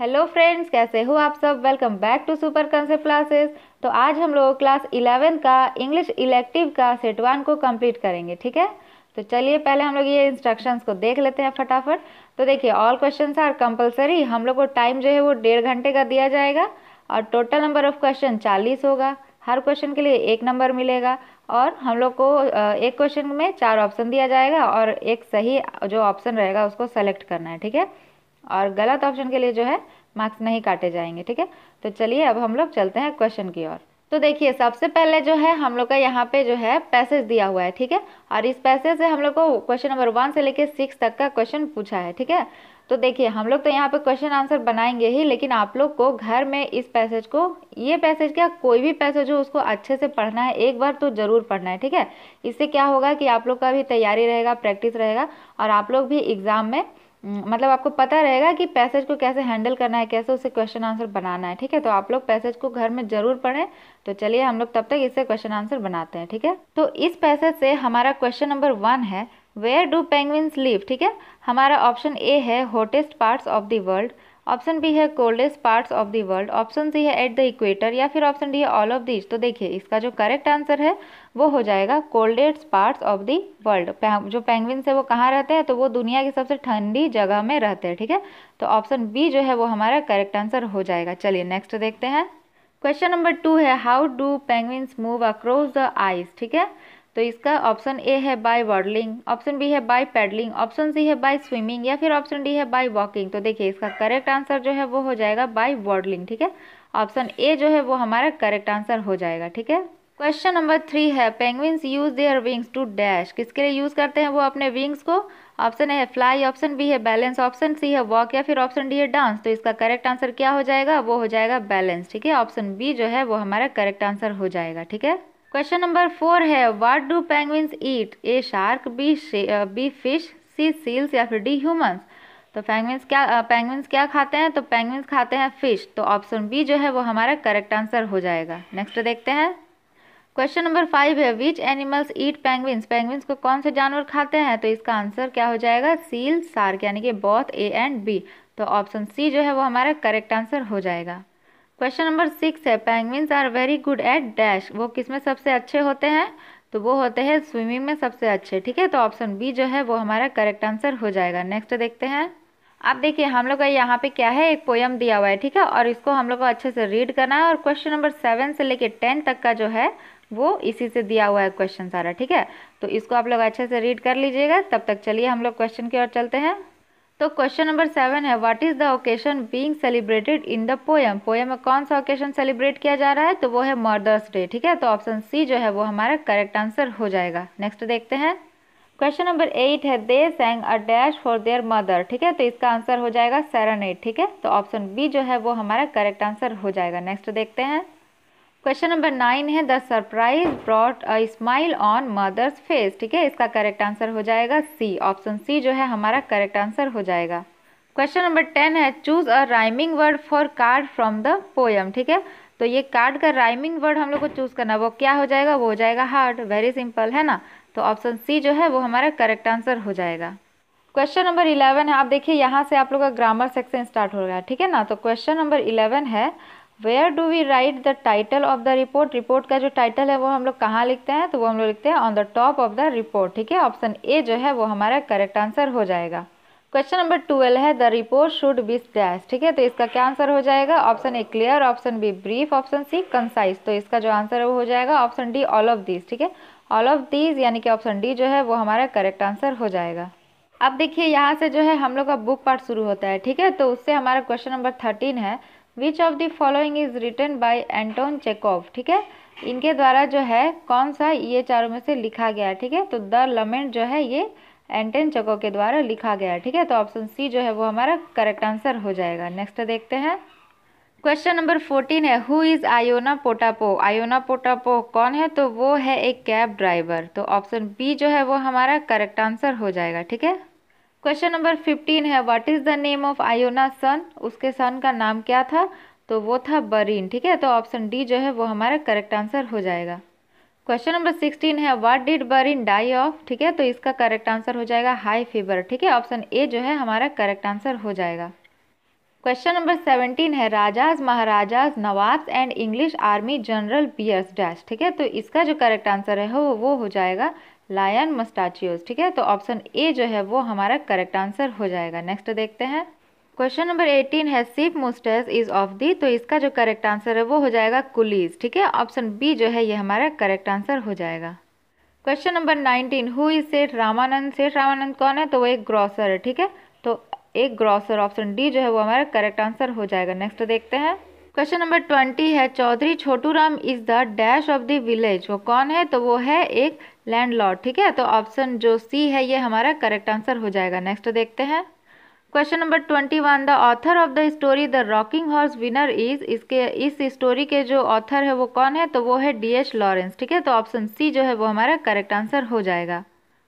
hello friends कैसे हो आप सब welcome back to super concept classes तो आज हम लोग क्लास इलेवन का इंग्लिश इलेक्टिव का सेट वन को कंप्लीट करेंगे ठीक है तो चलिए पहले हम लोग ये इंस्ट्रक्शंस को देख लेते हैं फटाफट तो देखिए ऑल क्वेश्चन आर कंपलसरी हम लोग को टाइम जो है वो डेढ़ घंटे का दिया जाएगा और टोटल नंबर ऑफ क्वेश्चन चालीस होगा हर क्वेश्चन के लिए एक नंबर मिलेगा और हम लोग को एक क्वेश्चन में चार ऑप्शन दिया जाएगा और एक सही जो ऑप्शन रहेगा उसको सेलेक्ट करना है ठीक है और गलत ऑप्शन के लिए जो है मार्क्स नहीं काटे जाएंगे ठीक है तो चलिए अब हम लोग चलते हैं क्वेश्चन की ओर तो देखिए सबसे पहले जो है हम लोग का यहाँ पे जो है पैसेज दिया हुआ है ठीक है और इस पैसेज से हम लोग को क्वेश्चन नंबर वन से लेकर सिक्स तक का क्वेश्चन पूछा है ठीक है तो देखिए हम लोग तो यहाँ पे क्वेश्चन आंसर बनाएंगे ही लेकिन आप लोग को घर में इस पैसेज को ये पैसेज क्या कोई भी पैसेज हो उसको अच्छे से पढ़ना है एक बार तो ज़रूर पढ़ना है ठीक है इससे क्या होगा कि आप लोग का भी तैयारी रहेगा प्रैक्टिस रहेगा और आप लोग भी एग्ज़ाम में मतलब आपको पता रहेगा कि पैसेज को कैसे हैंडल करना है कैसे उसे क्वेश्चन आंसर बनाना है ठीक है तो आप लोग पैसेज को घर में ज़रूर पढ़ें तो चलिए हम लोग तब तक इससे क्वेश्चन आंसर बनाते हैं ठीक है तो इस पैसेज से हमारा क्वेश्चन नंबर वन है वेयर डू पेंगविन लिव ठीक है हमारा ऑप्शन ए है hottest parts of the world option B है coldest parts of the world option C है एट द इक्वेटर या फिर ऑप्शन डी है ऑल ऑफ दीज तो देखिए इसका जो करेक्ट आंसर है वो हो जाएगा coldest parts of the world जो पेंगविन है वो कहाँ रहते हैं तो वो दुनिया की सबसे ठंडी जगह में रहते हैं ठीक है तो ऑप्शन बी जो है वो हमारा करेक्ट आंसर हो जाएगा चलिए नेक्स्ट देखते हैं क्वेश्चन नंबर टू है how do penguins move across the ice ठीक है तो इसका ऑप्शन ए है बाय वर्डलिंग ऑप्शन बी है बाय पैडलिंग ऑप्शन सी है बाय स्विमिंग या फिर ऑप्शन डी है बाय वॉकिंग तो देखिए इसका करेक्ट आंसर जो है वो हो जाएगा बाय वर्डलिंग ठीक है ऑप्शन ए जो है वो हमारा करेक्ट आंसर हो जाएगा ठीक है क्वेश्चन नंबर थ्री है penguins use their wings to dash किसके लिए यूज़ करते हैं वो अपने विंग्स को ऑप्शन ए है फ्लाई ऑप्शन बी है बैलेंस ऑप्शन सी है वॉक या फिर ऑप्शन डी है डांस तो इसका करेक्ट आंसर क्या हो जाएगा वो हो जाएगा बैलेंस ठीक है ऑप्शन बी जो है वो हमारा करेक्ट आंसर हो जाएगा ठीक है क्वेश्चन नंबर फोर है what do penguins eat A shark B B fish C seals या फिर डी ह्यूमंस तो पेंगविन्स क्या पेंगविन्स uh, क्या खाते हैं तो पेंगविन्स खाते हैं फिश तो ऑप्शन बी जो है वो हमारा करेक्ट आंसर हो जाएगा नेक्स्ट देखते हैं क्वेश्चन नंबर फाइव है which animals eat penguins penguins को कौन से जानवर खाते हैं तो इसका आंसर क्या हो जाएगा सील सार्क यानी कि बॉथ ए एंड बी तो ऑप्शन सी जो है वो हमारा करेक्ट आंसर हो जाएगा क्वेश्चन नंबर सिक्स है penguins are very good at dash वो किस में सबसे अच्छे होते हैं तो वो होते हैं स्विमिंग में सबसे अच्छे ठीक है तो ऑप्शन बी जो है वो हमारा करेक्ट आंसर हो जाएगा नेक्स्ट देखते हैं आप देखिए हम लोग का यहाँ पे क्या है एक पोयम दिया हुआ है ठीक है और इसको हम लोग को अच्छे से रीड करना है और क्वेश्चन नंबर सेवन से लेके टेन तक का जो है वो इसी से दिया हुआ है क्वेश्चन सारा ठीक है तो इसको आप लोग अच्छे से रीड कर लीजिएगा तब तक चलिए हम लोग क्वेश्चन की ओर चलते हैं तो क्वेश्चन नंबर सेवन है what is the occasion being celebrated in the poem poem में कौन सा ओकेशन सेलिब्रेट किया जा रहा है तो वो है मर्दर्स डे ठीक है तो ऑप्शन सी जो है वो हमारा करेक्ट आंसर हो जाएगा नेक्स्ट देखते हैं क्वेश्चन नंबर एट है they sang a dash for their mother ठीक है तो इसका आंसर हो जाएगा सेरन एट ठीक है तो ऑप्शन बी जो है वो हमारा करेक्ट आंसर हो जाएगा नेक्स्ट देखते हैं क्वेश्चन नंबर नाइन है the surprise brought a smile on mother's face ठीक है इसका करेक्ट आंसर हो जाएगा सी ऑप्शन सी जो है हमारा करेक्ट आंसर हो जाएगा क्वेश्चन नंबर टेन है choose a rhyming word for card from the poem ठीक है तो ये कार्ड का राइमिंग वर्ड हम लोग को चूज करना वो क्या हो जाएगा वो हो जाएगा हार्ड वेरी सिंपल है ना तो ऑप्शन सी जो है वो हमारा करेक्ट आंसर हो जाएगा क्वेश्चन नंबर इलेवन है आप देखिए यहाँ से आप लोग का ग्रामर सेक्शन स्टार्ट हो गया ठीक है ना तो क्वेश्चन नंबर इलेवन है where do we write the title of the report report का जो टाइटल है वो हम लोग कहाँ लिखते हैं तो वो हम लोग लिखते हैं on the top of the report ठीक है ऑप्शन ए जो है वो हमारा करेक्ट आंसर हो जाएगा क्वेश्चन नंबर ट्वेल्व है the report should be dash ठीक है तो इसका क्या आंसर हो जाएगा option A clear option B brief option C concise तो इसका जो आंसर है वो हो जाएगा option D all of these ठीक है ऑल ऑफ दीज यानी कि ऑप्शन डी जो है वो हमारा करेक्ट आंसर हो जाएगा अब देखिए यहाँ से जो है हम लोग का बुक पार्ट शुरू होता है ठीक है तो उससे हमारा क्वेश्चन नंबर थर्टीन है which of the following is written by Anton Chekhov ठीक है इनके द्वारा जो है कौन सा ये चारों में से लिखा गया है ठीक है तो द लमेंट जो है ये एंटेन चको के द्वारा लिखा गया है ठीक है तो ऑप्शन सी जो है वो हमारा करेक्ट आंसर हो जाएगा नेक्स्ट देखते हैं क्वेश्चन नंबर फोर्टीन है who is Iona Potapov Iona Potapov कौन है तो वो है एक कैब ड्राइवर तो ऑप्शन बी जो है वो हमारा करेक्ट आंसर हो जाएगा ठीक है क्वेश्चन नंबर फिफ्टीन है what is the name of Iona son उसके सन का नाम क्या था तो वो था बरीन ठीक है तो ऑप्शन डी जो है वो हमारा करेक्ट आंसर हो जाएगा क्वेश्चन नंबर सिक्सटीन है what did Barin die of ठीक है तो इसका करेक्ट आंसर हो जाएगा हाई फीवर ठीक है ऑप्शन ए जो है हमारा करेक्ट आंसर हो जाएगा क्वेश्चन नंबर सेवेंटीन है rajas maharajas nawabs and English army general bears dash ठीक है तो इसका जो करेक्ट आंसर है वो वो हो जाएगा लायन मस्टाचियोज ठीक है तो ऑप्शन ए जो है वो हमारा करेक्ट आंसर हो जाएगा नेक्स्ट देखते हैं क्वेश्चन नंबर एटीन है सीप मोस्टेस इज ऑफ दी तो इसका जो करेक्ट आंसर है वो हो जाएगा कुलीज ठीक है ऑप्शन बी जो है ये हमारा करेक्ट आंसर हो जाएगा question number nineteen who is Seth Ramanand सेठ रामानंद कौन है तो वो एक ग्रॉसर है ठीक है तो एक ग्रॉसर ऑप्शन डी जो है वो हमारा करेक्ट आंसर हो जाएगा नेक्स्ट देखते हैं क्वेश्चन नंबर ट्वेंटी है Chaudhary Chhotu Ram is the dash of the village वो कौन है तो वो है एक लैंड ठीक है तो ऑप्शन जो सी है ये हमारा करेक्ट आंसर हो जाएगा नेक्स्ट तो देखते हैं question number twenty one the author of the story the rocking horse winner is इसके इस स्टोरी के जो ऑथर है वो कौन है तो वो है डी एच लॉरेंस ठीक है तो ऑप्शन सी जो है वो हमारा करेक्ट आंसर हो जाएगा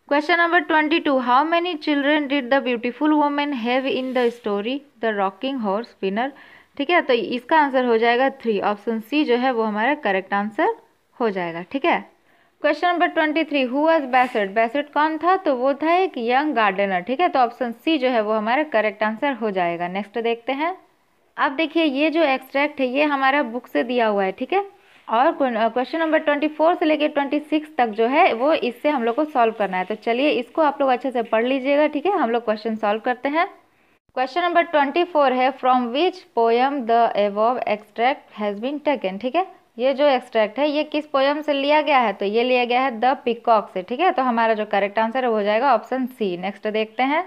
question number twenty two how many children did the beautiful women have in the story the rocking horse winner ठीक है तो इसका आंसर हो जाएगा थ्री ऑप्शन सी जो है वो हमारा करेक्ट आंसर हो जाएगा ठीक है question number twenty three who was Bassett Bassett कौन था तो वो था एक यंग गार्डनर ठीक है तो ऑप्शन सी जो है वो हमारा करेक्ट आंसर हो जाएगा नेक्स्ट देखते हैं अब देखिए ये जो एक्सट्रैक्ट है ये हमारा बुक से दिया हुआ है ठीक है और क्वेश्चन नंबर ट्वेंटी फोर से लेकर ट्वेंटी सिक्स तक जो है वो इससे हम लोग को सॉल्व करना है तो चलिए इसको आप लोग अच्छे से पढ़ लीजिएगा ठीक है हम लोग क्वेश्चन सॉल्व करते हैं क्वेश्चन नंबर ट्वेंटी फोर है from which poem the above extract has been taken ठीक है ये जो एक्सट्रैक्ट है ये किस पोयम से लिया गया है तो ये लिया गया है द पिकॉक से ठीक है तो हमारा जो करेक्ट आंसर है वो हो जाएगा ऑप्शन सी नेक्स्ट देखते हैं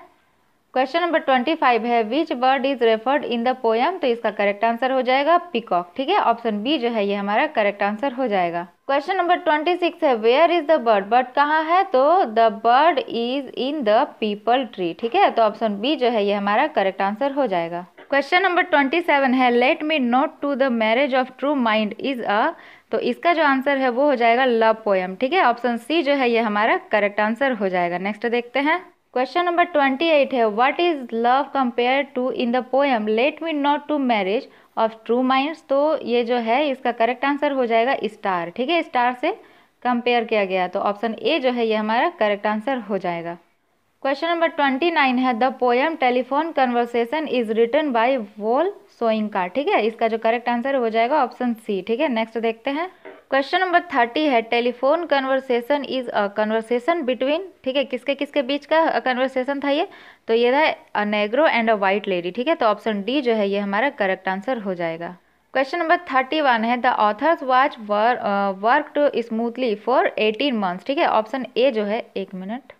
क्वेश्चन नंबर ट्वेंटी फाइव है which bird is referred in the poem तो इसका करेक्ट आंसर हो जाएगा पिकॉक ठीक है ऑप्शन बी जो है ये हमारा करेक्ट आंसर हो जाएगा क्वेश्चन नंबर ट्वेंटी सिक्स है where is the bird bird कहाँ है तो the bird is in the peepal tree ठीक है तो ऑप्शन बी जो है ये हमारा करेक्ट आंसर हो जाएगा क्वेश्चन नंबर ट्वेंटी सेवन है let me not to the marriage of true mind is a तो इसका जो आंसर है वो हो जाएगा लव पोयम ठीक है ऑप्शन सी जो है ये हमारा करेक्ट आंसर हो जाएगा नेक्स्ट देखते हैं क्वेश्चन नंबर ट्वेंटी एट है what is love compare to in the poem let me not to marriage of true minds तो ये जो है इसका करेक्ट आंसर हो जाएगा स्टार ठीक है स्टार से कंपेयर किया गया तो ऑप्शन ए जो है ये हमारा करेक्ट आंसर हो जाएगा क्वेश्चन नंबर ट्वेंटी नाइन है the poem telephone conversation is written by Wole Soyinka का ठीक है इसका जो करेक्ट आंसर हो जाएगा ऑप्शन सी ठीक है नेक्स्ट देखते हैं क्वेश्चन नंबर थर्टी है telephone conversation is a conversation between ठीक है किसके किसके बीच का कन्वर्सेशन था ये तो ये था a negro and a white lady ठीक है तो ऑप्शन डी जो है ये हमारा करेक्ट आंसर हो जाएगा क्वेश्चन नंबर थर्टी वन है the authors watch to smoothly for eighteen months ठीक है ऑप्शन ए जो है एक मिनट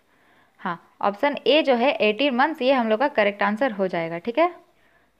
हाँ ऑप्शन ए जो है एटीन मंथ्स ये हम लोग का करेक्ट आंसर हो जाएगा ठीक है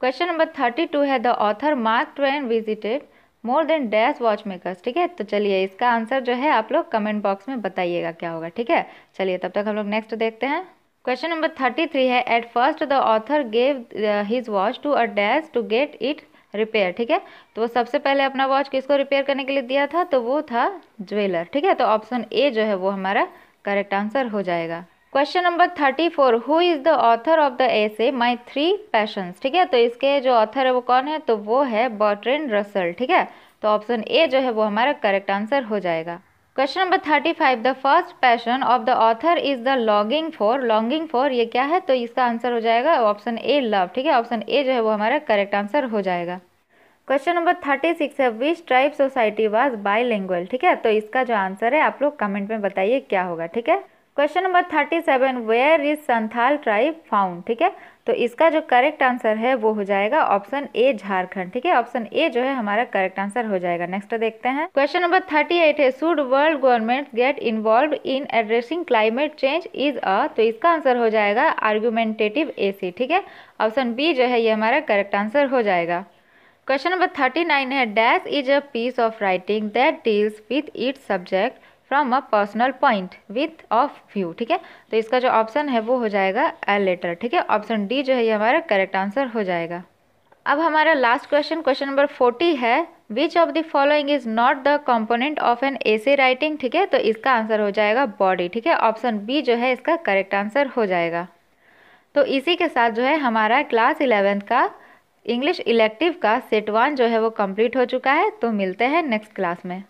क्वेश्चन नंबर थर्टी टू है the author Mark Twain visited more than dash watch makers ठीक है तो चलिए इसका आंसर जो है आप लोग कमेंट बॉक्स में बताइएगा क्या होगा ठीक है चलिए तब तक हम लोग नेक्स्ट देखते हैं क्वेश्चन नंबर थर्टी थ्री है at first the author gave his watch to a dash to get it repair ठीक है तो वो सबसे पहले अपना वॉच किसको रिपेयर करने के लिए दिया था तो वो था ज्वेलर ठीक है तो ऑप्शन ए जो है वो हमारा करेक्ट आंसर हो जाएगा question number thirty four who is the author of the essay my three passions ठीक है तो इसके जो ऑथर है वो कौन है तो वो है बॉटरिन रसल ठीक है तो ऑप्शन ए जो है वो हमारा करेक्ट आंसर हो जाएगा question number thirty five the first passion of the author is the logging for longing for ये क्या है तो इसका आंसर हो जाएगा ऑप्शन ए लव ठीक है ऑप्शन ए जो है वो हमारा करेक्ट आंसर हो जाएगा क्वेश्चन नंबर थर्टी सिक्स है which tribe society was by ठीक है तो इसका जो आंसर है आप लोग कमेंट में बताइए क्या होगा ठीक है question number thirty seven where is Santhal tribe found ठीक है तो इसका जो करेक्ट आंसर है वो हो जाएगा ऑप्शन ए झारखंड ठीक है ऑप्शन ए जो है हमारा करेक्ट आंसर हो जाएगा नेक्स्ट देखते हैं क्वेश्चन नंबर थर्टी एट है should world government get involve in addressing climate change is a तो इसका आंसर हो जाएगा आर्ग्यूमेंटेटिव ए सी ठीक है ऑप्शन बी जो है ये हमारा करेक्ट आंसर हो जाएगा क्वेश्चन नंबर थर्टी नाइन है dash is a piece of writing that deals with its subject from a personal point with of view ठीक है तो इसका जो ऑप्शन है वो हो जाएगा ए लेटर ठीक है ऑप्शन डी जो है ये हमारा करेक्ट आंसर हो जाएगा अब हमारा last question question number forty है which of the following is not the component of an essay writing ठीक है तो इसका आंसर हो जाएगा बॉडी ठीक है ऑप्शन बी जो है इसका करेक्ट आंसर हो जाएगा तो इसी के साथ जो है हमारा क्लास इलेवेंथ का इंग्लिश इलेक्टिव का सेट वन जो है वो कंप्लीट हो चुका है तो मिलते हैं नेक्स्ट क्लास में